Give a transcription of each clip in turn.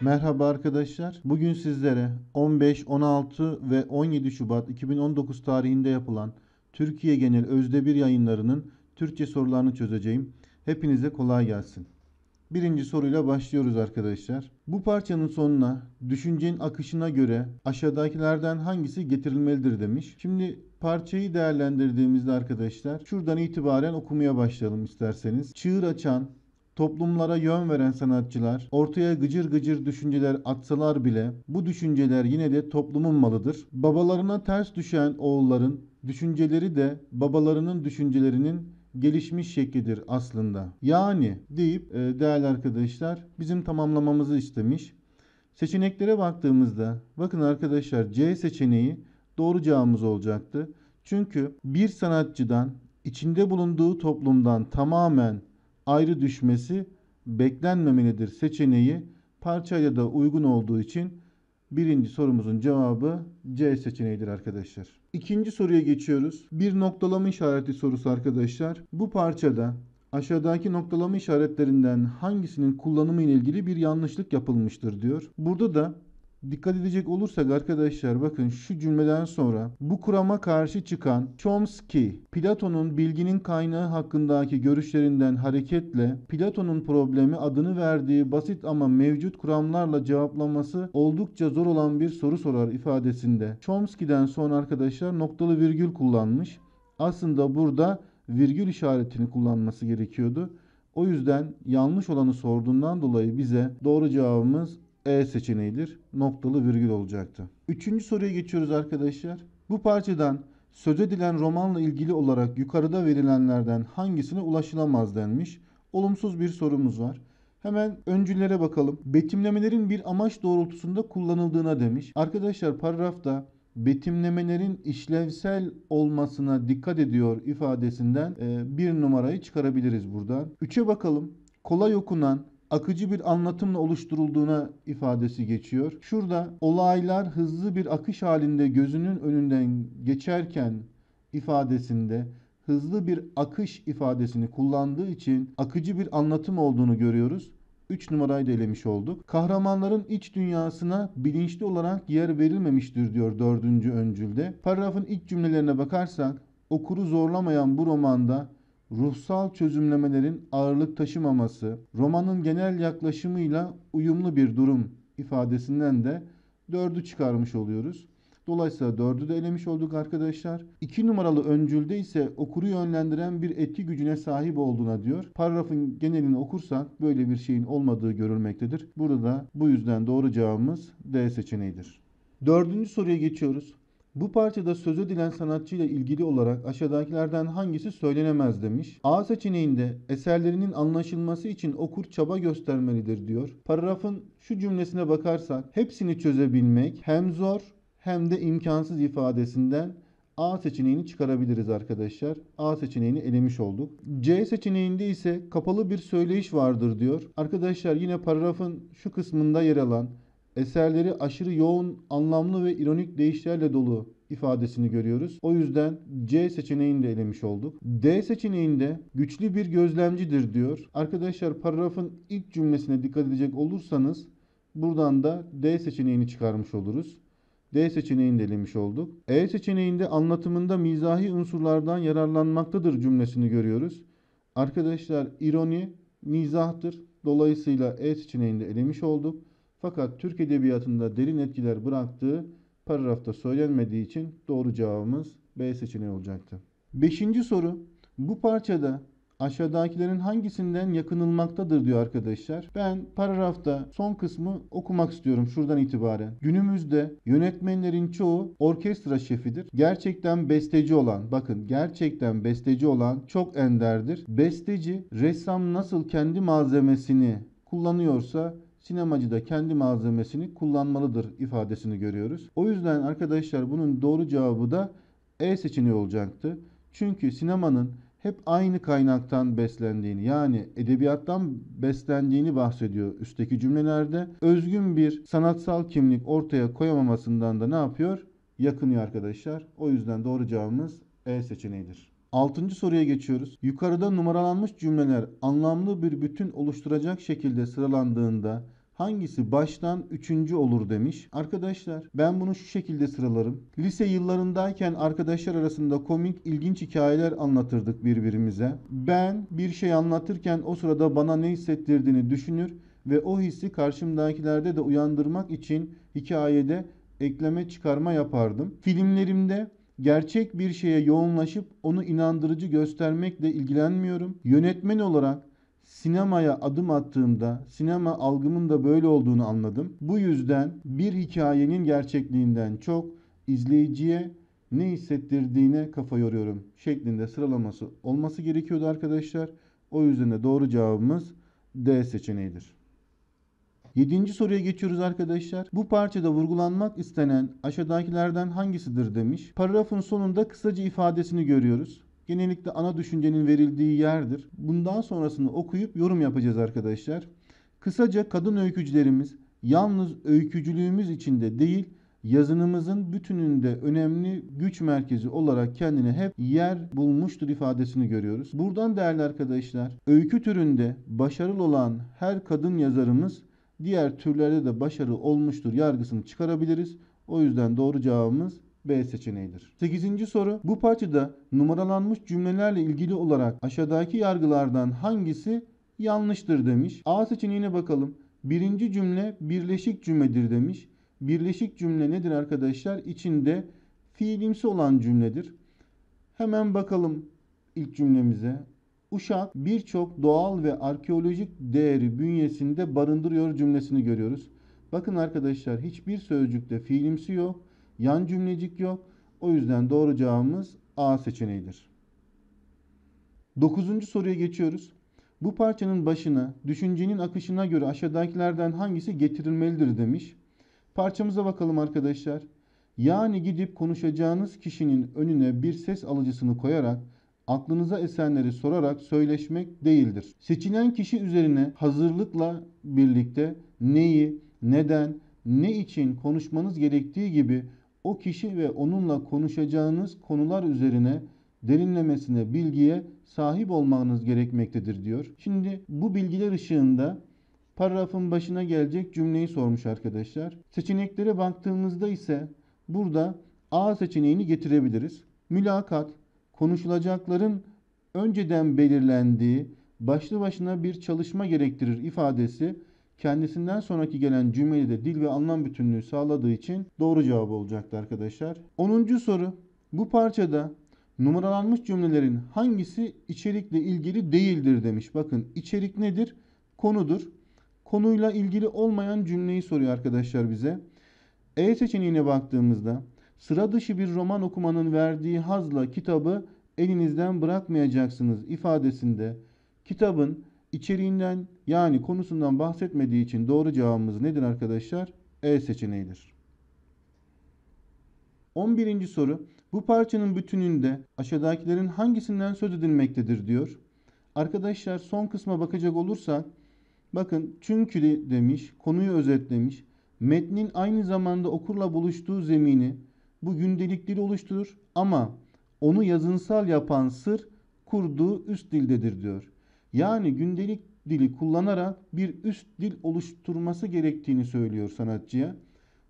Merhaba arkadaşlar. Bugün sizlere 15, 16 ve 17 Şubat 2019 tarihinde yapılan Türkiye Genel Özde 1 yayınlarının Türkçe sorularını çözeceğim. Hepinize kolay gelsin. Birinci soruyla başlıyoruz arkadaşlar. Bu parçanın sonuna düşüncenin akışına göre aşağıdakilerden hangisi getirilmelidir demiş. Şimdi parçayı değerlendirdiğimizde arkadaşlar şuradan itibaren okumaya başlayalım isterseniz. Çığır açan, toplumlara yön veren sanatçılar ortaya gıcır gıcır düşünceler atsalar bile bu düşünceler yine de toplumun malıdır. Babalarına ters düşen oğulların düşünceleri de babalarının düşüncelerinin gelişmiş şeklidir aslında. Yani deyip e, değerli arkadaşlar bizim tamamlamamızı istemiş. Seçeneklere baktığımızda bakın arkadaşlar C seçeneği doğru cevabımız olacaktı. Çünkü bir sanatçıdan içinde bulunduğu toplumdan tamamen ayrı düşmesi beklenmemelidir seçeneği parçayla da uygun olduğu için birinci sorumuzun cevabı C seçeneğidir arkadaşlar. İkinci soruya geçiyoruz. Bir noktalama işareti sorusu arkadaşlar. Bu parçada aşağıdaki noktalama işaretlerinden hangisinin kullanımı ile ilgili bir yanlışlık yapılmıştır diyor. Burada da Dikkat edecek olursak arkadaşlar bakın şu cümleden sonra bu kurama karşı çıkan Chomsky, Platon'un bilginin kaynağı hakkındaki görüşlerinden hareketle Platon'un problemi adını verdiği basit ama mevcut kuramlarla cevaplaması oldukça zor olan bir soru sorar ifadesinde. Chomsky'den sonra arkadaşlar noktalı virgül kullanmış. Aslında burada virgül işaretini kullanması gerekiyordu. O yüzden yanlış olanı sorduğundan dolayı bize doğru cevabımız e seçeneğidir. Noktalı virgül olacaktı. Üçüncü soruya geçiyoruz arkadaşlar. Bu parçadan söz edilen romanla ilgili olarak yukarıda verilenlerden hangisine ulaşılamaz denmiş. Olumsuz bir sorumuz var. Hemen öncülere bakalım. Betimlemelerin bir amaç doğrultusunda kullanıldığına demiş. Arkadaşlar paragrafta betimlemelerin işlevsel olmasına dikkat ediyor ifadesinden e, bir numarayı çıkarabiliriz buradan. Üçe bakalım. Kolay okunan akıcı bir anlatımla oluşturulduğuna ifadesi geçiyor. Şurada olaylar hızlı bir akış halinde gözünün önünden geçerken ifadesinde hızlı bir akış ifadesini kullandığı için akıcı bir anlatım olduğunu görüyoruz. 3 numarayı da elemiş olduk. Kahramanların iç dünyasına bilinçli olarak yer verilmemiştir diyor 4. öncülde. Paragrafın iç cümlelerine bakarsak okuru zorlamayan bu romanda ruhsal çözümlemelerin ağırlık taşımaması, romanın genel yaklaşımıyla uyumlu bir durum ifadesinden de dördü çıkarmış oluyoruz. Dolayısıyla dördü de elemiş olduk arkadaşlar. İki numaralı öncülde ise okuru yönlendiren bir etki gücüne sahip olduğuna diyor. Paragrafın genelini okursak böyle bir şeyin olmadığı görülmektedir. Burada da bu yüzden doğru cevabımız D seçeneğidir. Dördüncü soruya geçiyoruz. Bu parçada söz edilen sanatçıyla ilgili olarak aşağıdakilerden hangisi söylenemez demiş. A seçeneğinde eserlerinin anlaşılması için okur çaba göstermelidir diyor. Paragrafın şu cümlesine bakarsak hepsini çözebilmek hem zor hem de imkansız ifadesinden A seçeneğini çıkarabiliriz arkadaşlar. A seçeneğini elemiş olduk. C seçeneğinde ise kapalı bir söyleyiş vardır diyor. Arkadaşlar yine paragrafın şu kısmında yer alan Eserleri aşırı yoğun, anlamlı ve ironik deyişlerle dolu ifadesini görüyoruz. O yüzden C seçeneğini de elemiş olduk. D seçeneğinde güçlü bir gözlemcidir diyor. Arkadaşlar paragrafın ilk cümlesine dikkat edecek olursanız buradan da D seçeneğini çıkarmış oluruz. D seçeneğini de elemiş olduk. E seçeneğinde anlatımında mizahi unsurlardan yararlanmaktadır cümlesini görüyoruz. Arkadaşlar ironi mizahtır. Dolayısıyla E seçeneğini de elemiş olduk. Fakat Türk edebiyatında derin etkiler bıraktığı paragrafta söylenmediği için doğru cevabımız B seçeneği olacaktı. Beşinci soru. Bu parçada aşağıdakilerin hangisinden yakınılmaktadır diyor arkadaşlar. Ben paragrafta son kısmı okumak istiyorum şuradan itibaren. Günümüzde yönetmenlerin çoğu orkestra şefidir. Gerçekten besteci olan, bakın gerçekten besteci olan çok enderdir. Besteci ressam nasıl kendi malzemesini kullanıyorsa sinemacı da kendi malzemesini kullanmalıdır ifadesini görüyoruz. O yüzden arkadaşlar bunun doğru cevabı da E seçeneği olacaktı. Çünkü sinemanın hep aynı kaynaktan beslendiğini yani edebiyattan beslendiğini bahsediyor üstteki cümlelerde. Özgün bir sanatsal kimlik ortaya koyamamasından da ne yapıyor? Yakınıyor arkadaşlar. O yüzden doğru cevabımız E seçeneğidir. Altıncı soruya geçiyoruz. Yukarıda numaralanmış cümleler anlamlı bir bütün oluşturacak şekilde sıralandığında hangisi baştan üçüncü olur demiş. Arkadaşlar ben bunu şu şekilde sıralarım. Lise yıllarındayken arkadaşlar arasında komik ilginç hikayeler anlatırdık birbirimize. Ben bir şey anlatırken o sırada bana ne hissettirdiğini düşünür ve o hissi karşımdakilerde de uyandırmak için hikayede ekleme çıkarma yapardım. Filmlerimde gerçek bir şeye yoğunlaşıp onu inandırıcı göstermekle ilgilenmiyorum. Yönetmen olarak sinemaya adım attığımda sinema algımın da böyle olduğunu anladım. Bu yüzden bir hikayenin gerçekliğinden çok izleyiciye ne hissettirdiğine kafa yoruyorum şeklinde sıralaması olması gerekiyordu arkadaşlar. O yüzden de doğru cevabımız D seçeneğidir. Yedinci soruya geçiyoruz arkadaşlar. Bu parçada vurgulanmak istenen aşağıdakilerden hangisidir demiş. Paragrafın sonunda kısaca ifadesini görüyoruz genellikle ana düşüncenin verildiği yerdir. Bundan sonrasını okuyup yorum yapacağız arkadaşlar. Kısaca kadın öykücülerimiz yalnız öykücülüğümüz içinde değil, yazınımızın bütününde önemli güç merkezi olarak kendine hep yer bulmuştur ifadesini görüyoruz. Buradan değerli arkadaşlar, öykü türünde başarılı olan her kadın yazarımız diğer türlerde de başarı olmuştur yargısını çıkarabiliriz. O yüzden doğru cevabımız B seçeneğidir. 8. soru bu parçada numaralanmış cümlelerle ilgili olarak aşağıdaki yargılardan hangisi yanlıştır demiş. A seçeneğine bakalım. Birinci cümle birleşik cümledir demiş. Birleşik cümle nedir arkadaşlar? İçinde fiilimsi olan cümledir. Hemen bakalım ilk cümlemize. Uşak birçok doğal ve arkeolojik değeri bünyesinde barındırıyor cümlesini görüyoruz. Bakın arkadaşlar hiçbir sözcükte fiilimsi yok. Yan cümlecik yok. O yüzden doğru cevabımız A seçeneğidir. Dokuzuncu soruya geçiyoruz. Bu parçanın başına düşüncenin akışına göre aşağıdakilerden hangisi getirilmelidir demiş. Parçamıza bakalım arkadaşlar. Yani gidip konuşacağınız kişinin önüne bir ses alıcısını koyarak aklınıza esenleri sorarak söyleşmek değildir. Seçilen kişi üzerine hazırlıkla birlikte neyi, neden, ne için konuşmanız gerektiği gibi o kişi ve onunla konuşacağınız konular üzerine derinlemesine bilgiye sahip olmanız gerekmektedir diyor. Şimdi bu bilgiler ışığında paragrafın başına gelecek cümleyi sormuş arkadaşlar. Seçeneklere baktığımızda ise burada A seçeneğini getirebiliriz. Mülakat, konuşulacakların önceden belirlendiği başlı başına bir çalışma gerektirir ifadesi Kendisinden sonraki gelen cümleli de dil ve anlam bütünlüğü sağladığı için doğru cevap olacaktı arkadaşlar. 10. soru. Bu parçada numaralanmış cümlelerin hangisi içerikle ilgili değildir demiş. Bakın içerik nedir? Konudur. Konuyla ilgili olmayan cümleyi soruyor arkadaşlar bize. E seçeneğine baktığımızda sıra dışı bir roman okumanın verdiği hazla kitabı elinizden bırakmayacaksınız ifadesinde kitabın içeriğinden yani konusundan bahsetmediği için doğru cevabımız nedir arkadaşlar? E seçeneğidir. 11. soru. Bu parçanın bütününde aşağıdakilerin hangisinden söz edilmektedir diyor. Arkadaşlar son kısma bakacak olursak bakın çünkü demiş, konuyu özetlemiş. Metnin aynı zamanda okurla buluştuğu zemini bu gündelik dil oluşturur ama onu yazınsal yapan sır kurduğu üst dildedir diyor. Yani gündelik dili kullanarak bir üst dil oluşturması gerektiğini söylüyor sanatçıya.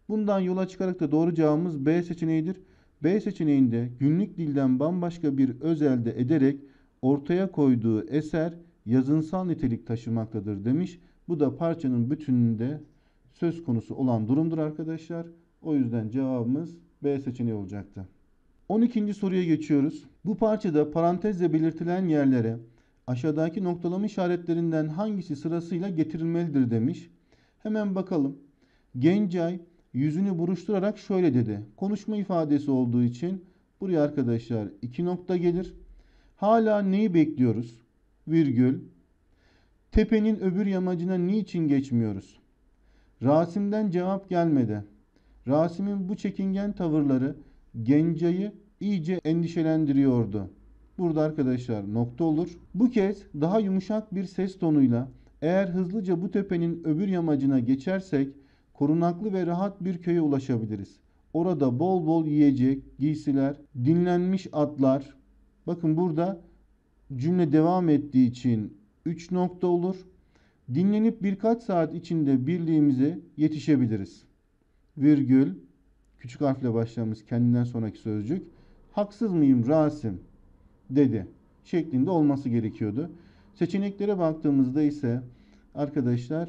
Bundan yola çıkarak da doğru cevabımız B seçeneğidir. B seçeneğinde günlük dilden bambaşka bir öz elde ederek ortaya koyduğu eser yazınsal nitelik taşımaktadır demiş. Bu da parçanın bütününde söz konusu olan durumdur arkadaşlar. O yüzden cevabımız B seçeneği olacaktı. 12. soruya geçiyoruz. Bu parçada parantezle belirtilen yerlere Aşağıdaki noktalama işaretlerinden hangisi sırasıyla getirilmelidir demiş. Hemen bakalım. Gencay yüzünü buruşturarak şöyle dedi. Konuşma ifadesi olduğu için buraya arkadaşlar iki nokta gelir. Hala neyi bekliyoruz? Virgül. Tepenin öbür yamacına niçin geçmiyoruz? Rasim'den cevap gelmedi. Rasim'in bu çekingen tavırları Gencay'ı iyice endişelendiriyordu. Burada arkadaşlar nokta olur. Bu kez daha yumuşak bir ses tonuyla eğer hızlıca bu tepenin öbür yamacına geçersek korunaklı ve rahat bir köye ulaşabiliriz. Orada bol bol yiyecek, giysiler, dinlenmiş atlar. Bakın burada cümle devam ettiği için 3 nokta olur. Dinlenip birkaç saat içinde birliğimize yetişebiliriz. Virgül, küçük harfle başlamış kendinden sonraki sözcük. Haksız mıyım Rasim? dedi şeklinde olması gerekiyordu. Seçeneklere baktığımızda ise arkadaşlar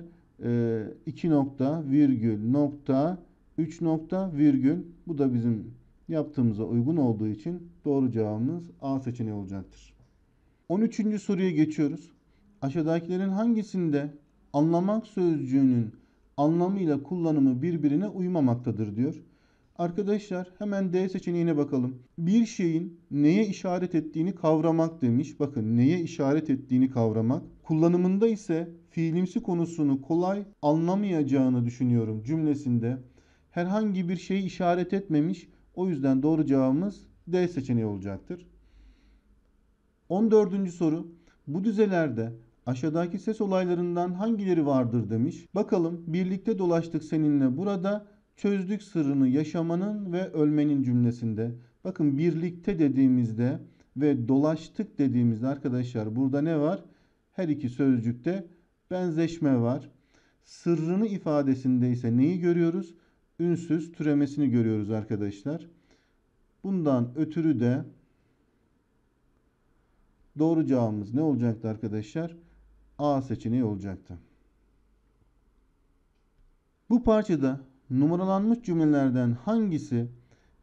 2 e, nokta virgül nokta 3 nokta virgül bu da bizim yaptığımıza uygun olduğu için doğru cevabımız A seçeneği olacaktır. 13. soruya geçiyoruz. Aşağıdakilerin hangisinde anlamak sözcüğünün anlamıyla kullanımı birbirine uymamaktadır diyor. Arkadaşlar hemen D seçeneğine bakalım. Bir şeyin neye işaret ettiğini kavramak demiş. Bakın neye işaret ettiğini kavramak. Kullanımında ise fiilimsi konusunu kolay anlamayacağını düşünüyorum cümlesinde. Herhangi bir şeyi işaret etmemiş. O yüzden doğru cevabımız D seçeneği olacaktır. 14. soru. Bu düzelerde aşağıdaki ses olaylarından hangileri vardır demiş. Bakalım birlikte dolaştık seninle burada çözdük sırrını yaşamanın ve ölmenin cümlesinde. Bakın birlikte dediğimizde ve dolaştık dediğimizde arkadaşlar burada ne var? Her iki sözcükte benzeşme var. Sırrını ifadesinde ise neyi görüyoruz? Ünsüz türemesini görüyoruz arkadaşlar. Bundan ötürü de doğru cevabımız ne olacaktı arkadaşlar? A seçeneği olacaktı. Bu parçada numaralanmış cümlelerden hangisi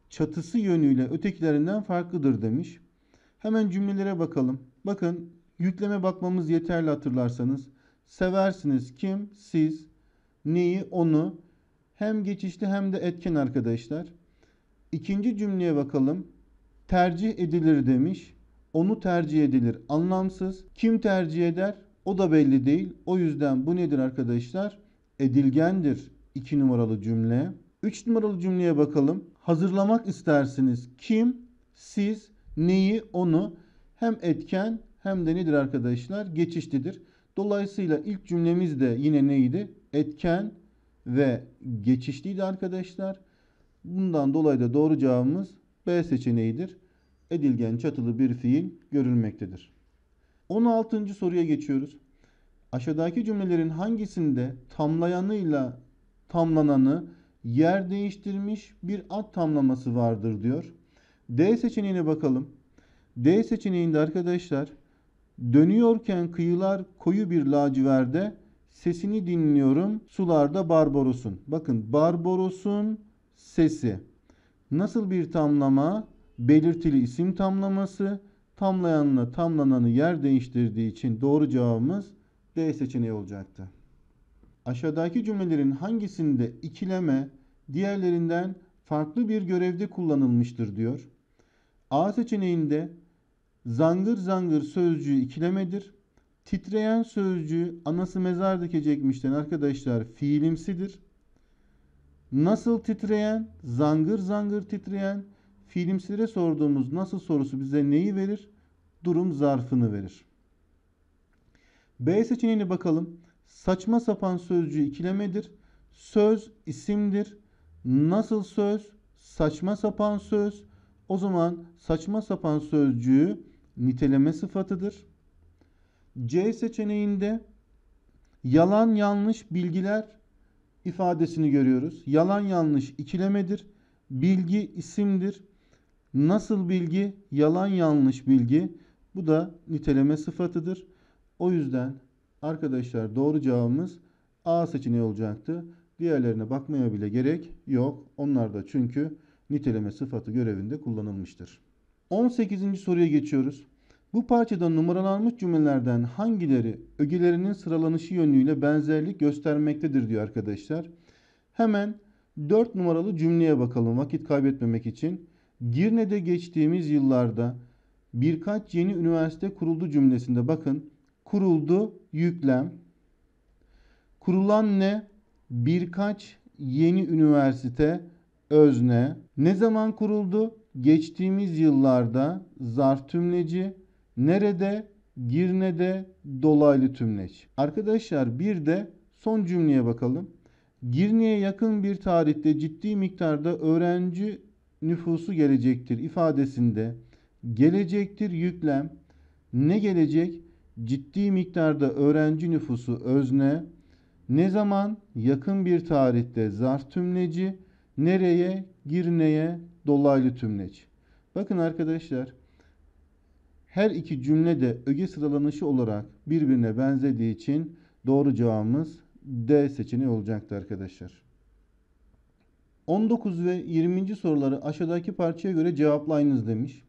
çatısı yönüyle ötekilerinden farklıdır demiş. Hemen cümlelere bakalım. Bakın yükleme bakmamız yeterli hatırlarsanız. Seversiniz kim? Siz. Neyi? Onu. Hem geçişli hem de etken arkadaşlar. İkinci cümleye bakalım. Tercih edilir demiş. Onu tercih edilir. Anlamsız. Kim tercih eder? O da belli değil. O yüzden bu nedir arkadaşlar? Edilgendir. 2 numaralı cümle. 3 numaralı cümleye bakalım. Hazırlamak istersiniz. Kim, siz, neyi, onu hem etken hem de nedir arkadaşlar? Geçişlidir. Dolayısıyla ilk cümlemiz de yine neydi? Etken ve geçişliydi arkadaşlar. Bundan dolayı da doğru cevabımız B seçeneğidir. Edilgen çatılı bir fiil görülmektedir. 16. soruya geçiyoruz. Aşağıdaki cümlelerin hangisinde tamlayanıyla tamlananı yer değiştirmiş bir at tamlaması vardır diyor. D seçeneğine bakalım. D seçeneğinde arkadaşlar dönüyorken kıyılar koyu bir laciverde sesini dinliyorum sularda Barbaros'un. Bakın Barbaros'un sesi. Nasıl bir tamlama? Belirtili isim tamlaması. Tamlayanla tamlananı yer değiştirdiği için doğru cevabımız D seçeneği olacaktı aşağıdaki cümlelerin hangisinde ikileme diğerlerinden farklı bir görevde kullanılmıştır diyor. A seçeneğinde zangır zangır sözcüğü ikilemedir. Titreyen sözcüğü anası mezar dikecekmişten arkadaşlar fiilimsidir. Nasıl titreyen, zangır zangır titreyen fiilimsilere sorduğumuz nasıl sorusu bize neyi verir? Durum zarfını verir. B seçeneğine bakalım. Saçma sapan sözcüğü ikilemedir. Söz isimdir. Nasıl söz? Saçma sapan söz. O zaman saçma sapan sözcüğü niteleme sıfatıdır. C seçeneğinde yalan yanlış bilgiler ifadesini görüyoruz. Yalan yanlış ikilemedir. Bilgi isimdir. Nasıl bilgi? Yalan yanlış bilgi. Bu da niteleme sıfatıdır. O yüzden Arkadaşlar doğru cevabımız A seçeneği olacaktı. Diğerlerine bakmaya bile gerek yok. Onlar da çünkü niteleme sıfatı görevinde kullanılmıştır. 18. soruya geçiyoruz. Bu parçada numaralanmış cümlelerden hangileri ögelerinin sıralanışı yönüyle benzerlik göstermektedir diyor arkadaşlar. Hemen 4 numaralı cümleye bakalım vakit kaybetmemek için. Girne'de geçtiğimiz yıllarda birkaç yeni üniversite kuruldu cümlesinde bakın kuruldu yüklem. Kurulan ne? Birkaç yeni üniversite özne. Ne zaman kuruldu? Geçtiğimiz yıllarda zarf tümleci. Nerede? Girne'de dolaylı tümleç. Arkadaşlar bir de son cümleye bakalım. Girne'ye yakın bir tarihte ciddi miktarda öğrenci nüfusu gelecektir ifadesinde gelecektir yüklem ne gelecek ciddi miktarda öğrenci nüfusu özne, ne zaman yakın bir tarihte zarf tümleci, nereye girneye dolaylı tümleç. Bakın arkadaşlar her iki cümle de öge sıralanışı olarak birbirine benzediği için doğru cevabımız D seçeneği olacaktı arkadaşlar. 19 ve 20. soruları aşağıdaki parçaya göre cevaplayınız demiş.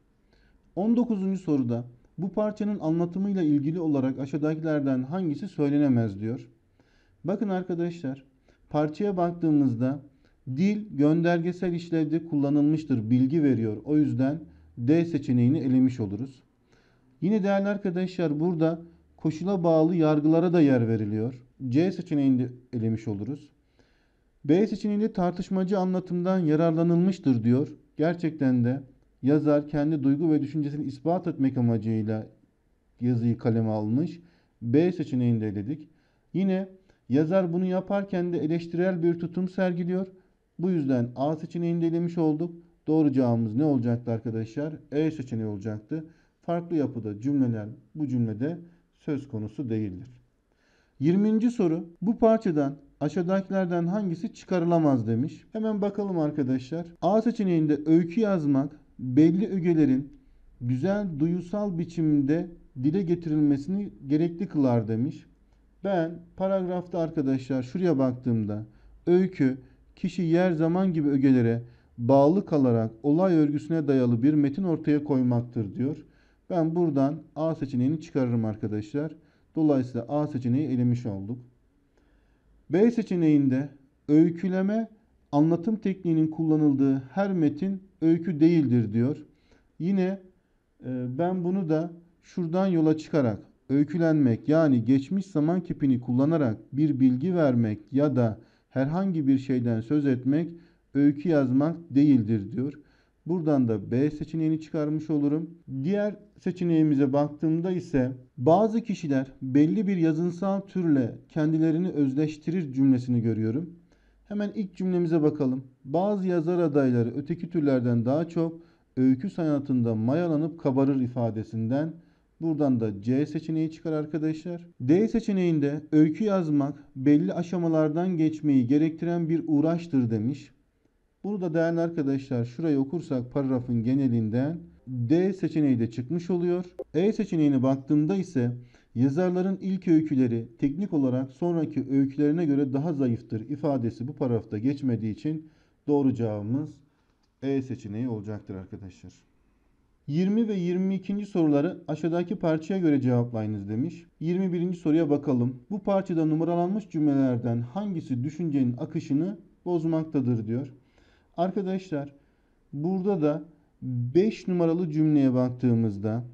19. soruda bu parçanın anlatımıyla ilgili olarak aşağıdakilerden hangisi söylenemez diyor. Bakın arkadaşlar parçaya baktığımızda dil göndergesel işlevde kullanılmıştır bilgi veriyor. O yüzden D seçeneğini elemiş oluruz. Yine değerli arkadaşlar burada koşula bağlı yargılara da yer veriliyor. C seçeneğini de elemiş oluruz. B seçeneğinde tartışmacı anlatımdan yararlanılmıştır diyor. Gerçekten de Yazar kendi duygu ve düşüncesini ispat etmek amacıyla yazıyı kaleme almış. B seçeneğinde dedik. Yine yazar bunu yaparken de eleştirel bir tutum sergiliyor. Bu yüzden A seçeneğini de elemiş olduk. Doğru cevabımız ne olacaktı arkadaşlar? E seçeneği olacaktı. Farklı yapıda cümleler bu cümlede söz konusu değildir. 20. soru. Bu parçadan aşağıdakilerden hangisi çıkarılamaz demiş. Hemen bakalım arkadaşlar. A seçeneğinde öykü yazmak, belli ögelerin güzel duyusal biçimde dile getirilmesini gerekli kılar demiş. Ben paragrafta arkadaşlar şuraya baktığımda öykü kişi yer zaman gibi ögelere bağlı kalarak olay örgüsüne dayalı bir metin ortaya koymaktır diyor. Ben buradan A seçeneğini çıkarırım arkadaşlar. Dolayısıyla A seçeneği elemiş olduk. B seçeneğinde öyküleme anlatım tekniğinin kullanıldığı her metin öykü değildir diyor. Yine e, ben bunu da şuradan yola çıkarak öykülenmek yani geçmiş zaman kipini kullanarak bir bilgi vermek ya da herhangi bir şeyden söz etmek öykü yazmak değildir diyor. Buradan da B seçeneğini çıkarmış olurum. Diğer seçeneğimize baktığımda ise bazı kişiler belli bir yazınsal türle kendilerini özleştirir cümlesini görüyorum. Hemen ilk cümlemize bakalım. Bazı yazar adayları öteki türlerden daha çok öykü sanatında mayalanıp kabarır ifadesinden buradan da C seçeneği çıkar arkadaşlar. D seçeneğinde öykü yazmak belli aşamalardan geçmeyi gerektiren bir uğraştır demiş. Bunu da değerli arkadaşlar şurayı okursak paragrafın genelinden D seçeneği de çıkmış oluyor. E seçeneğine baktığımda ise Yazarların ilk öyküleri teknik olarak sonraki öykülerine göre daha zayıftır ifadesi bu paragrafta geçmediği için doğru cevabımız E seçeneği olacaktır arkadaşlar. 20 ve 22. soruları aşağıdaki parçaya göre cevaplayınız demiş. 21. soruya bakalım. Bu parçada numaralanmış cümlelerden hangisi düşüncenin akışını bozmaktadır diyor. Arkadaşlar burada da 5 numaralı cümleye baktığımızda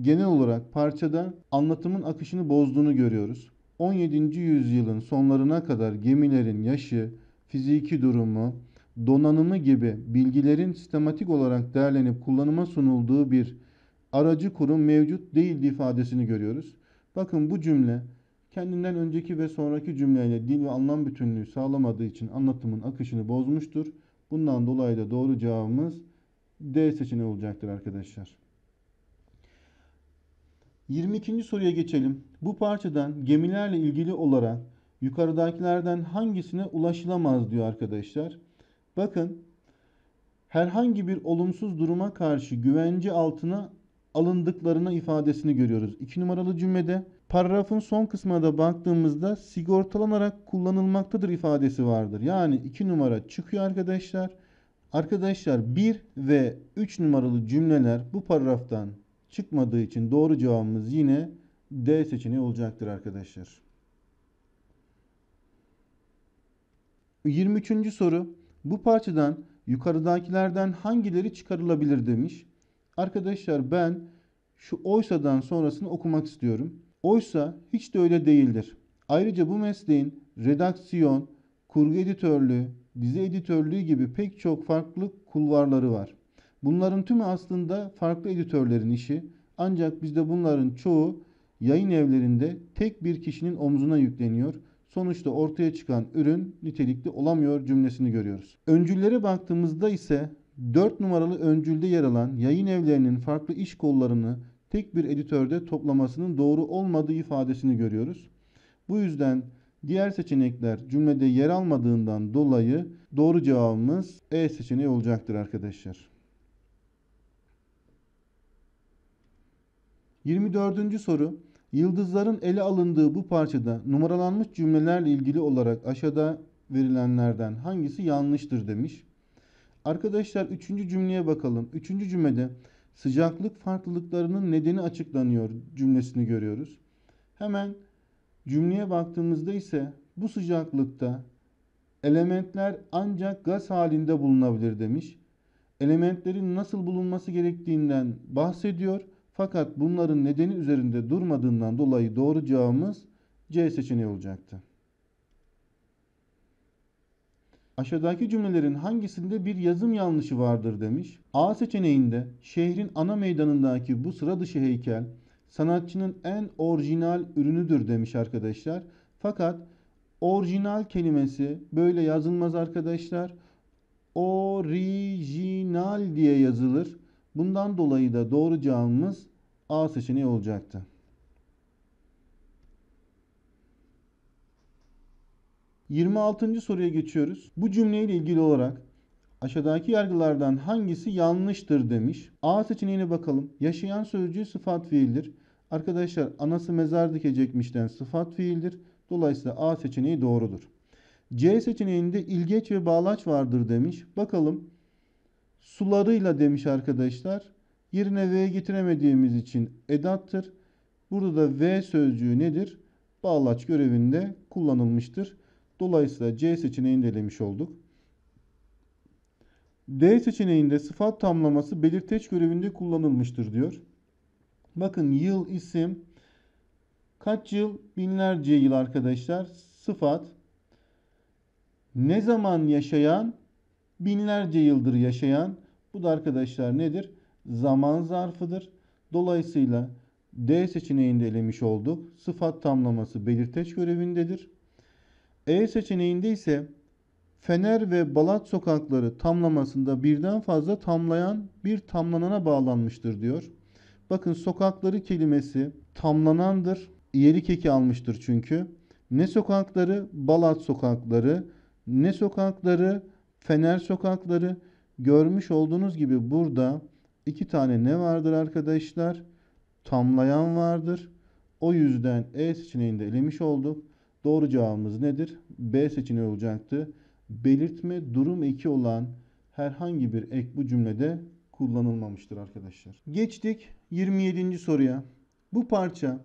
genel olarak parçada anlatımın akışını bozduğunu görüyoruz. 17. yüzyılın sonlarına kadar gemilerin yaşı, fiziki durumu, donanımı gibi bilgilerin sistematik olarak değerlenip kullanıma sunulduğu bir aracı kurum mevcut değildi ifadesini görüyoruz. Bakın bu cümle kendinden önceki ve sonraki cümleyle dil ve anlam bütünlüğü sağlamadığı için anlatımın akışını bozmuştur. Bundan dolayı da doğru cevabımız D seçeneği olacaktır arkadaşlar. 22. soruya geçelim. Bu parçadan gemilerle ilgili olarak yukarıdakilerden hangisine ulaşılamaz diyor arkadaşlar. Bakın herhangi bir olumsuz duruma karşı güvence altına alındıklarına ifadesini görüyoruz. 2 numaralı cümlede paragrafın son kısmına da baktığımızda sigortalanarak kullanılmaktadır ifadesi vardır. Yani 2 numara çıkıyor arkadaşlar. Arkadaşlar 1 ve 3 numaralı cümleler bu paragraftan çıkmadığı için doğru cevabımız yine D seçeneği olacaktır arkadaşlar. 23. soru. Bu parçadan yukarıdakilerden hangileri çıkarılabilir demiş. Arkadaşlar ben şu oysadan sonrasını okumak istiyorum. Oysa hiç de öyle değildir. Ayrıca bu mesleğin redaksiyon, kurgu editörlüğü, dizi editörlüğü gibi pek çok farklı kulvarları var. Bunların tümü aslında farklı editörlerin işi. Ancak bizde bunların çoğu yayın evlerinde tek bir kişinin omzuna yükleniyor. Sonuçta ortaya çıkan ürün nitelikli olamıyor cümlesini görüyoruz. Öncüllere baktığımızda ise 4 numaralı öncülde yer alan yayın evlerinin farklı iş kollarını tek bir editörde toplamasının doğru olmadığı ifadesini görüyoruz. Bu yüzden diğer seçenekler cümlede yer almadığından dolayı doğru cevabımız E seçeneği olacaktır arkadaşlar. 24. soru. Yıldızların ele alındığı bu parçada numaralanmış cümlelerle ilgili olarak aşağıda verilenlerden hangisi yanlıştır demiş. Arkadaşlar 3. cümleye bakalım. 3. cümlede sıcaklık farklılıklarının nedeni açıklanıyor cümlesini görüyoruz. Hemen cümleye baktığımızda ise bu sıcaklıkta elementler ancak gaz halinde bulunabilir demiş. Elementlerin nasıl bulunması gerektiğinden bahsediyor fakat bunların nedeni üzerinde durmadığından dolayı doğru cevabımız C seçeneği olacaktı. Aşağıdaki cümlelerin hangisinde bir yazım yanlışı vardır demiş. A seçeneğinde şehrin ana meydanındaki bu sıra dışı heykel sanatçının en orijinal ürünüdür demiş arkadaşlar. Fakat orijinal kelimesi böyle yazılmaz arkadaşlar. Orijinal diye yazılır. Bundan dolayı da doğru cevabımız A seçeneği olacaktı. Yirmi altıncı soruya geçiyoruz. Bu cümleyle ilgili olarak aşağıdaki yargılardan hangisi yanlıştır demiş. A seçeneğine bakalım. Yaşayan sözcüğü sıfat fiildir. Arkadaşlar anası mezar dikecekmişten sıfat fiildir. Dolayısıyla A seçeneği doğrudur. C seçeneğinde ilgeç ve bağlaç vardır demiş. Bakalım sularıyla demiş arkadaşlar. Yerine V getiremediğimiz için edattır. Burada da V sözcüğü nedir? Bağlaç görevinde kullanılmıştır. Dolayısıyla C seçeneğini elemiş olduk. D seçeneğinde sıfat tamlaması belirteç görevinde kullanılmıştır diyor. Bakın yıl isim kaç yıl binlerce yıl arkadaşlar sıfat ne zaman yaşayan binlerce yıldır yaşayan bu da arkadaşlar nedir? Zaman zarfıdır. Dolayısıyla D seçeneğinde elemiş olduk. Sıfat tamlaması belirteç görevindedir. E seçeneğinde ise Fener ve Balat sokakları tamlamasında birden fazla tamlayan bir tamlanana bağlanmıştır diyor. Bakın sokakları kelimesi tamlanandır. Yeri keki almıştır çünkü. Ne sokakları? Balat sokakları. Ne sokakları? Fener sokakları görmüş olduğunuz gibi burada iki tane ne vardır arkadaşlar? Tamlayan vardır. O yüzden E seçeneğini de elemiş olduk. Doğru cevabımız nedir? B seçeneği olacaktı. Belirtme durum eki olan herhangi bir ek bu cümlede kullanılmamıştır arkadaşlar. Geçtik 27. soruya. Bu parça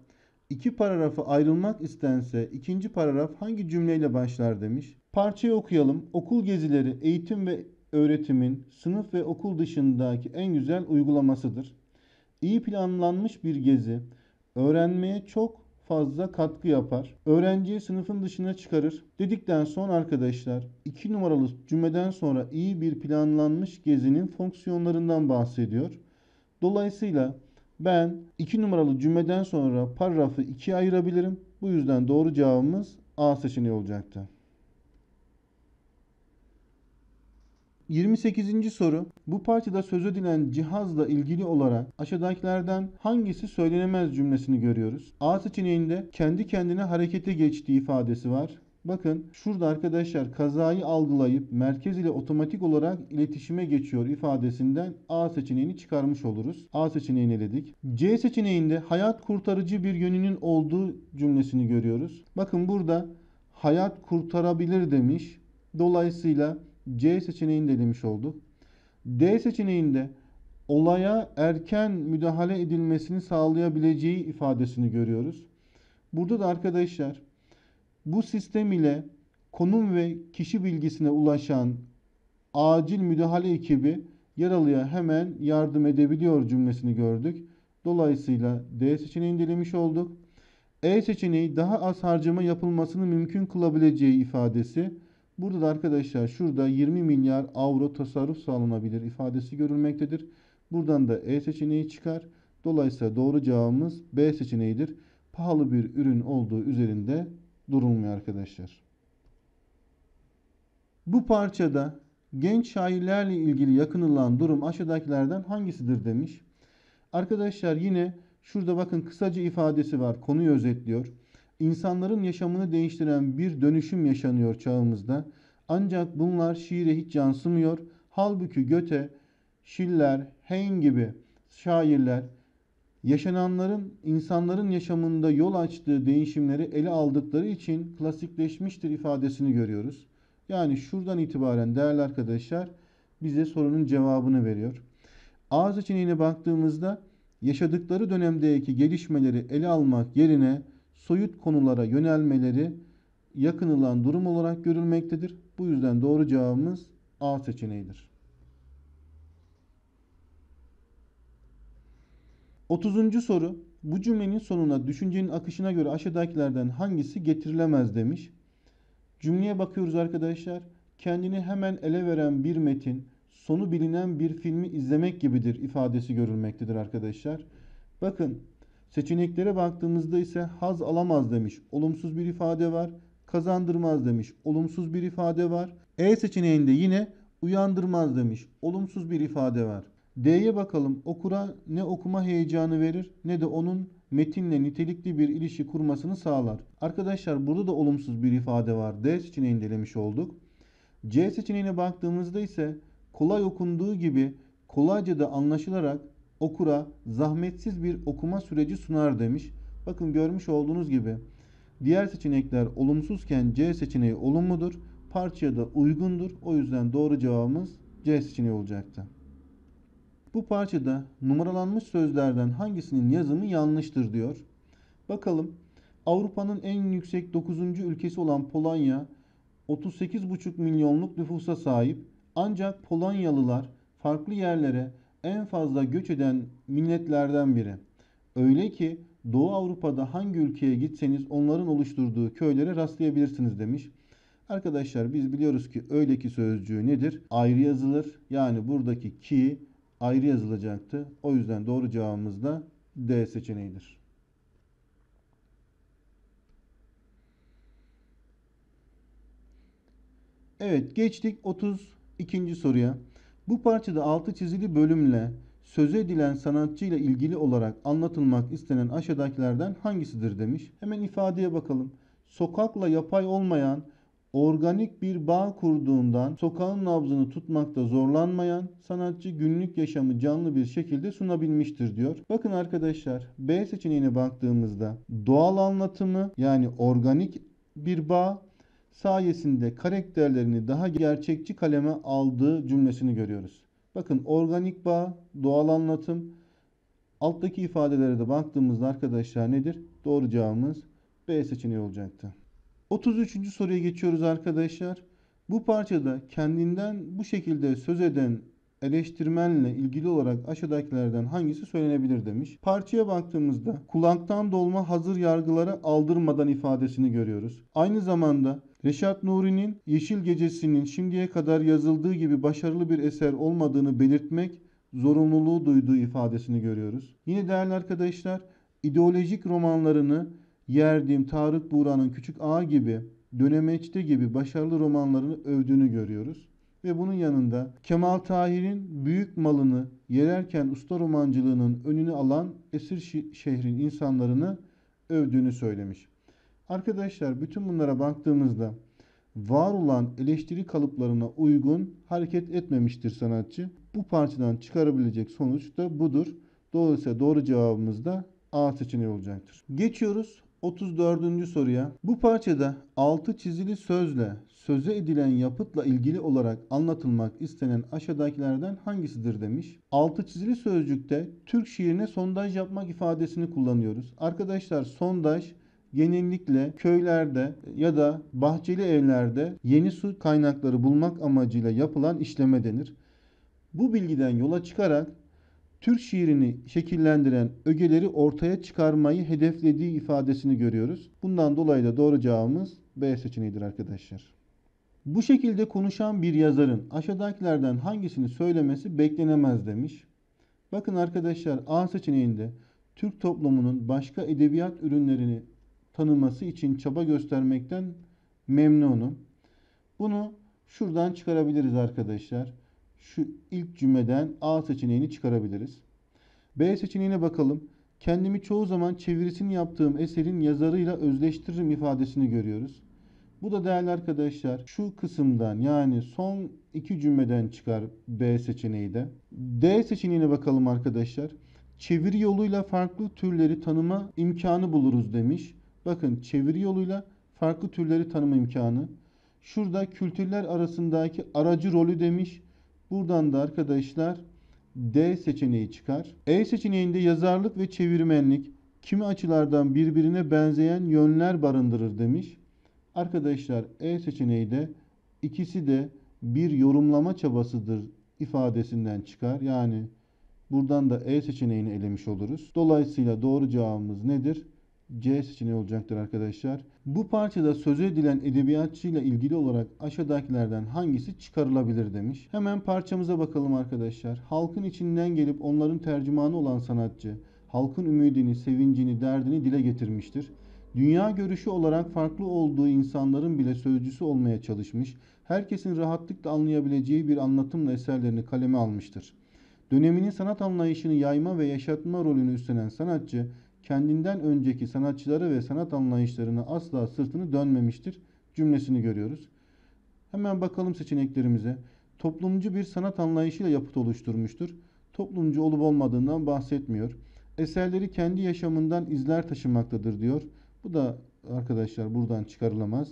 iki paragrafa ayrılmak istense ikinci paragraf hangi cümleyle başlar demiş. Parçayı okuyalım. Okul gezileri eğitim ve öğretimin sınıf ve okul dışındaki en güzel uygulamasıdır. İyi planlanmış bir gezi öğrenmeye çok fazla katkı yapar. Öğrenciyi sınıfın dışına çıkarır. Dedikten sonra arkadaşlar 2 numaralı cümleden sonra iyi bir planlanmış gezinin fonksiyonlarından bahsediyor. Dolayısıyla ben 2 numaralı cümleden sonra paragrafı 2'ye ayırabilirim. Bu yüzden doğru cevabımız A seçeneği olacaktı. 28. soru. Bu parçada söz edilen cihazla ilgili olarak aşağıdakilerden hangisi söylenemez cümlesini görüyoruz. A seçeneğinde kendi kendine harekete geçtiği ifadesi var. Bakın şurada arkadaşlar kazayı algılayıp merkez ile otomatik olarak iletişime geçiyor ifadesinden A seçeneğini çıkarmış oluruz. A seçeneğini dedik. C seçeneğinde hayat kurtarıcı bir yönünün olduğu cümlesini görüyoruz. Bakın burada hayat kurtarabilir demiş. Dolayısıyla C seçeneğini de elemiş olduk. D seçeneğinde olaya erken müdahale edilmesini sağlayabileceği ifadesini görüyoruz. Burada da arkadaşlar bu sistem ile konum ve kişi bilgisine ulaşan acil müdahale ekibi yaralıya hemen yardım edebiliyor cümlesini gördük. Dolayısıyla D seçeneğini delemiş olduk. E seçeneği daha az harcama yapılmasını mümkün kılabileceği ifadesi Burada da arkadaşlar şurada 20 milyar avro tasarruf sağlanabilir ifadesi görülmektedir. Buradan da E seçeneği çıkar. Dolayısıyla doğru cevabımız B seçeneğidir. Pahalı bir ürün olduğu üzerinde durulmuyor arkadaşlar. Bu parçada genç şairlerle ilgili yakınılan durum aşağıdakilerden hangisidir demiş. Arkadaşlar yine şurada bakın kısaca ifadesi var. Konuyu özetliyor. İnsanların yaşamını değiştiren bir dönüşüm yaşanıyor çağımızda. Ancak bunlar şiire hiç yansımıyor. Halbuki Göte, Schiller, Heyn gibi şairler yaşananların insanların yaşamında yol açtığı değişimleri ele aldıkları için klasikleşmiştir ifadesini görüyoruz. Yani şuradan itibaren değerli arkadaşlar bize sorunun cevabını veriyor. Ağız içine baktığımızda yaşadıkları dönemdeki gelişmeleri ele almak yerine soyut konulara yönelmeleri yakınılan durum olarak görülmektedir. Bu yüzden doğru cevabımız A seçeneğidir. 30. soru bu cümlenin sonuna düşüncenin akışına göre aşağıdakilerden hangisi getirilemez demiş. Cümleye bakıyoruz arkadaşlar. Kendini hemen ele veren bir metin, sonu bilinen bir filmi izlemek gibidir ifadesi görülmektedir arkadaşlar. Bakın Seçeneklere baktığımızda ise haz alamaz demiş. Olumsuz bir ifade var. Kazandırmaz demiş. Olumsuz bir ifade var. E seçeneğinde yine uyandırmaz demiş. Olumsuz bir ifade var. D'ye bakalım. Okura ne okuma heyecanı verir ne de onun metinle nitelikli bir ilişki kurmasını sağlar. Arkadaşlar burada da olumsuz bir ifade var. D seçeneğini delemiş olduk. C seçeneğine baktığımızda ise kolay okunduğu gibi kolayca da anlaşılarak okura zahmetsiz bir okuma süreci sunar demiş. Bakın görmüş olduğunuz gibi diğer seçenekler olumsuzken C seçeneği olumludur. Parçaya da uygundur. O yüzden doğru cevabımız C seçeneği olacaktı. Bu parçada numaralanmış sözlerden hangisinin yazımı yanlıştır diyor. Bakalım Avrupa'nın en yüksek 9. ülkesi olan Polonya 38,5 milyonluk nüfusa sahip ancak Polonyalılar farklı yerlere en fazla göç eden milletlerden biri. Öyle ki Doğu Avrupa'da hangi ülkeye gitseniz onların oluşturduğu köylere rastlayabilirsiniz demiş. Arkadaşlar biz biliyoruz ki öyle ki sözcüğü nedir? Ayrı yazılır. Yani buradaki ki ayrı yazılacaktı. O yüzden doğru cevabımız da D seçeneğidir. Evet geçtik 32. soruya. Bu parçada altı çizili bölümle sözü edilen sanatçıyla ilgili olarak anlatılmak istenen aşağıdakilerden hangisidir demiş. Hemen ifadeye bakalım. Sokakla yapay olmayan organik bir bağ kurduğundan sokağın nabzını tutmakta zorlanmayan sanatçı günlük yaşamı canlı bir şekilde sunabilmiştir diyor. Bakın arkadaşlar B seçeneğine baktığımızda doğal anlatımı yani organik bir bağ sayesinde karakterlerini daha gerçekçi kaleme aldığı cümlesini görüyoruz. Bakın organik bağ, doğal anlatım. Alttaki ifadelere de baktığımızda arkadaşlar nedir? Doğru cevabımız B seçeneği olacaktı. 33. soruya geçiyoruz arkadaşlar. Bu parçada kendinden bu şekilde söz eden eleştirmenle ilgili olarak aşağıdakilerden hangisi söylenebilir demiş. Parçaya baktığımızda kulaktan dolma hazır yargıları aldırmadan ifadesini görüyoruz. Aynı zamanda Reşat Nuri'nin Yeşil Gecesi'nin şimdiye kadar yazıldığı gibi başarılı bir eser olmadığını belirtmek zorunluluğu duyduğu ifadesini görüyoruz. Yine değerli arkadaşlar ideolojik romanlarını Yerdim, Tarık Buğra'nın Küçük Ağa gibi, Dönemeçte gibi başarılı romanlarını övdüğünü görüyoruz ve bunun yanında Kemal Tahir'in büyük malını yererken usta romancılığının önünü alan esir şehrin insanlarını övdüğünü söylemiş. Arkadaşlar bütün bunlara baktığımızda var olan eleştiri kalıplarına uygun hareket etmemiştir sanatçı. Bu parçadan çıkarabilecek sonuç da budur. Dolayısıyla doğru cevabımız da A seçeneği olacaktır. Geçiyoruz 34. soruya. Bu parçada altı çizili sözle sözü edilen yapıtla ilgili olarak anlatılmak istenen aşağıdakilerden hangisidir demiş. Altı çizili sözcükte Türk şiirine sondaj yapmak ifadesini kullanıyoruz. Arkadaşlar sondaj genellikle köylerde ya da bahçeli evlerde yeni su kaynakları bulmak amacıyla yapılan işleme denir. Bu bilgiden yola çıkarak Türk şiirini şekillendiren ögeleri ortaya çıkarmayı hedeflediği ifadesini görüyoruz. Bundan dolayı da doğru cevabımız B seçeneğidir arkadaşlar. Bu şekilde konuşan bir yazarın aşağıdakilerden hangisini söylemesi beklenemez demiş. Bakın arkadaşlar A seçeneğinde Türk toplumunun başka edebiyat ürünlerini tanıması için çaba göstermekten memnunum. Bunu şuradan çıkarabiliriz arkadaşlar. Şu ilk cümleden A seçeneğini çıkarabiliriz. B seçeneğine bakalım. Kendimi çoğu zaman çevirisini yaptığım eserin yazarıyla özleştiririm ifadesini görüyoruz. Bu da değerli arkadaşlar şu kısımdan yani son iki cümleden çıkar B seçeneği de. D seçeneğine bakalım arkadaşlar. Çeviri yoluyla farklı türleri tanıma imkanı buluruz demiş. Bakın çeviri yoluyla farklı türleri tanıma imkanı. Şurada kültürler arasındaki aracı rolü demiş. Buradan da arkadaşlar D seçeneği çıkar. E seçeneğinde yazarlık ve çevirmenlik kimi açılardan birbirine benzeyen yönler barındırır demiş. Arkadaşlar E seçeneği de ikisi de bir yorumlama çabasıdır ifadesinden çıkar. Yani buradan da E seçeneğini elemiş oluruz. Dolayısıyla doğru cevabımız nedir? C seçeneği olacaktır arkadaşlar. Bu parçada sözü edilen edebiyatçıyla ilgili olarak aşağıdakilerden hangisi çıkarılabilir demiş. Hemen parçamıza bakalım arkadaşlar. Halkın içinden gelip onların tercümanı olan sanatçı halkın ümidini, sevincini, derdini dile getirmiştir. Dünya görüşü olarak farklı olduğu insanların bile sözcüsü olmaya çalışmış, herkesin rahatlıkla anlayabileceği bir anlatımla eserlerini kaleme almıştır. Döneminin sanat anlayışını yayma ve yaşatma rolünü üstlenen sanatçı, kendinden önceki sanatçıları ve sanat anlayışlarına asla sırtını dönmemiştir cümlesini görüyoruz. Hemen bakalım seçeneklerimize. Toplumcu bir sanat anlayışıyla yapıt oluşturmuştur. Toplumcu olup olmadığından bahsetmiyor. Eserleri kendi yaşamından izler taşımaktadır diyor. Bu da arkadaşlar buradan çıkarılamaz.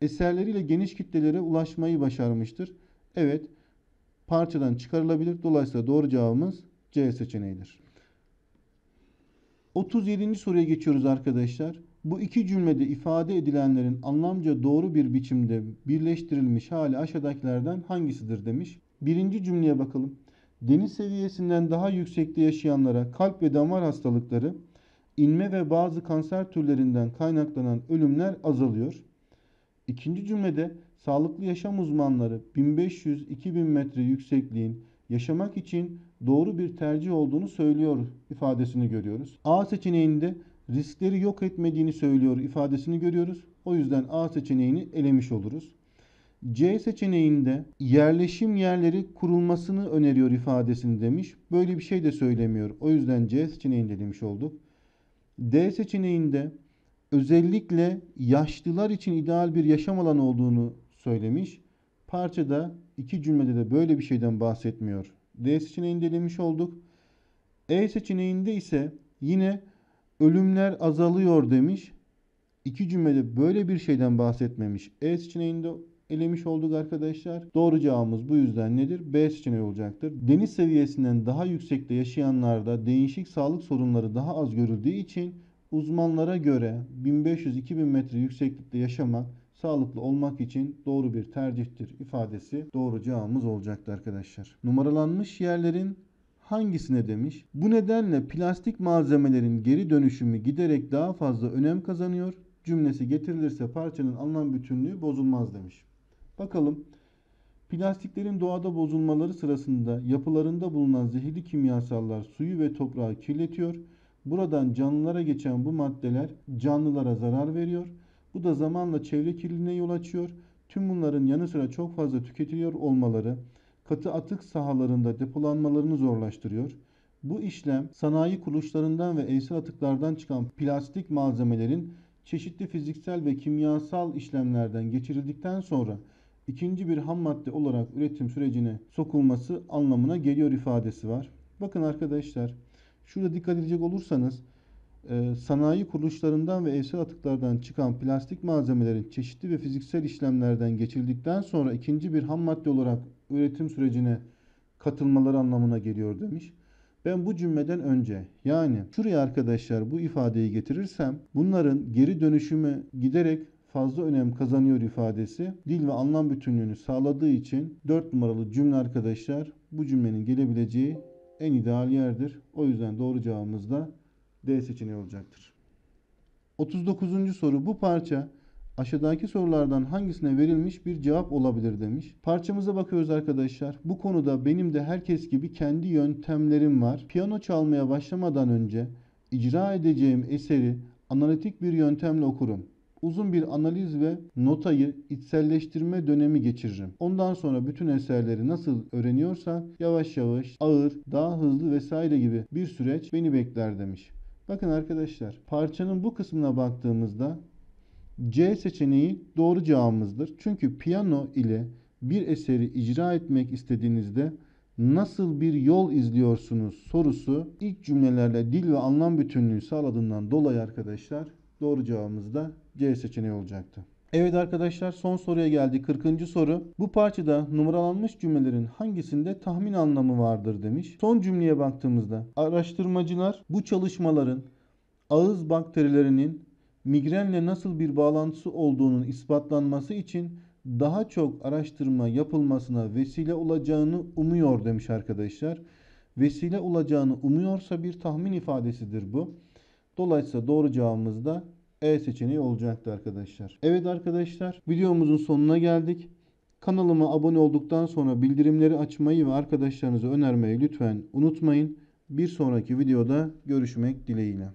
Eserleriyle geniş kitlelere ulaşmayı başarmıştır. Evet parçadan çıkarılabilir. Dolayısıyla doğru cevabımız C seçeneğidir. 37. soruya geçiyoruz arkadaşlar. Bu iki cümlede ifade edilenlerin anlamca doğru bir biçimde birleştirilmiş hali aşağıdakilerden hangisidir demiş. Birinci cümleye bakalım. Deniz seviyesinden daha yüksekte yaşayanlara kalp ve damar hastalıkları, inme ve bazı kanser türlerinden kaynaklanan ölümler azalıyor. İkinci cümlede sağlıklı yaşam uzmanları 1500-2000 metre yüksekliğin yaşamak için doğru bir tercih olduğunu söylüyor ifadesini görüyoruz. A seçeneğinde riskleri yok etmediğini söylüyor ifadesini görüyoruz. O yüzden A seçeneğini elemiş oluruz. C seçeneğinde yerleşim yerleri kurulmasını öneriyor ifadesini demiş. Böyle bir şey de söylemiyor. O yüzden C seçeneğini elemiş olduk. D seçeneğinde özellikle yaşlılar için ideal bir yaşam alanı olduğunu söylemiş. Parçada iki cümlede de böyle bir şeyden bahsetmiyor. D seçeneğinde demiş olduk. E seçeneğinde ise yine ölümler azalıyor demiş. İki cümlede böyle bir şeyden bahsetmemiş. E seçeneğinde elemiş olduk arkadaşlar. Doğru cevabımız bu yüzden nedir? B seçeneği olacaktır. Deniz seviyesinden daha yüksekte yaşayanlarda değişik sağlık sorunları daha az görüldüğü için uzmanlara göre 1500-2000 metre yükseklikte yaşamak sağlıklı olmak için doğru bir tercihtir ifadesi doğru cevabımız olacaktı arkadaşlar. Numaralanmış yerlerin hangisine demiş? Bu nedenle plastik malzemelerin geri dönüşümü giderek daha fazla önem kazanıyor. Cümlesi getirilirse parçanın anlam bütünlüğü bozulmaz demiş. Bakalım. Plastiklerin doğada bozulmaları sırasında yapılarında bulunan zehirli kimyasallar suyu ve toprağı kirletiyor. Buradan canlılara geçen bu maddeler canlılara zarar veriyor. Bu da zamanla çevre kirliliğine yol açıyor. Tüm bunların yanı sıra çok fazla tüketiliyor olmaları katı atık sahalarında depolanmalarını zorlaştırıyor. Bu işlem sanayi kuruluşlarından ve evsel atıklardan çıkan plastik malzemelerin çeşitli fiziksel ve kimyasal işlemlerden geçirildikten sonra ikinci bir ham madde olarak üretim sürecine sokulması anlamına geliyor ifadesi var. Bakın arkadaşlar şurada dikkat edecek olursanız e, sanayi kuruluşlarından ve evsel atıklardan çıkan plastik malzemelerin çeşitli ve fiziksel işlemlerden geçirildikten sonra ikinci bir ham madde olarak üretim sürecine katılmaları anlamına geliyor demiş. Ben bu cümleden önce yani şuraya arkadaşlar bu ifadeyi getirirsem bunların geri dönüşümü giderek fazla önem kazanıyor ifadesi dil ve anlam bütünlüğünü sağladığı için 4 numaralı cümle arkadaşlar bu cümlenin gelebileceği en ideal yerdir. O yüzden doğru cevabımız da D seçeneği olacaktır. 39. soru bu parça aşağıdaki sorulardan hangisine verilmiş bir cevap olabilir demiş. Parçamıza bakıyoruz arkadaşlar. Bu konuda benim de herkes gibi kendi yöntemlerim var. Piyano çalmaya başlamadan önce icra edeceğim eseri analitik bir yöntemle okurum uzun bir analiz ve notayı içselleştirme dönemi geçiririm. Ondan sonra bütün eserleri nasıl öğreniyorsa yavaş yavaş, ağır, daha hızlı vesaire gibi bir süreç beni bekler demiş. Bakın arkadaşlar parçanın bu kısmına baktığımızda C seçeneği doğru cevabımızdır. Çünkü piyano ile bir eseri icra etmek istediğinizde nasıl bir yol izliyorsunuz sorusu ilk cümlelerle dil ve anlam bütünlüğü sağladığından dolayı arkadaşlar Doğru cevabımız da C seçeneği olacaktı. Evet arkadaşlar son soruya geldi. 40. soru. Bu parçada numaralanmış cümlelerin hangisinde tahmin anlamı vardır demiş. Son cümleye baktığımızda araştırmacılar bu çalışmaların ağız bakterilerinin migrenle nasıl bir bağlantısı olduğunun ispatlanması için daha çok araştırma yapılmasına vesile olacağını umuyor demiş arkadaşlar. Vesile olacağını umuyorsa bir tahmin ifadesidir bu. Dolayısıyla doğru cevabımız da E seçeneği olacaktı arkadaşlar. Evet arkadaşlar videomuzun sonuna geldik. Kanalıma abone olduktan sonra bildirimleri açmayı ve arkadaşlarınızı önermeyi lütfen unutmayın. Bir sonraki videoda görüşmek dileğiyle.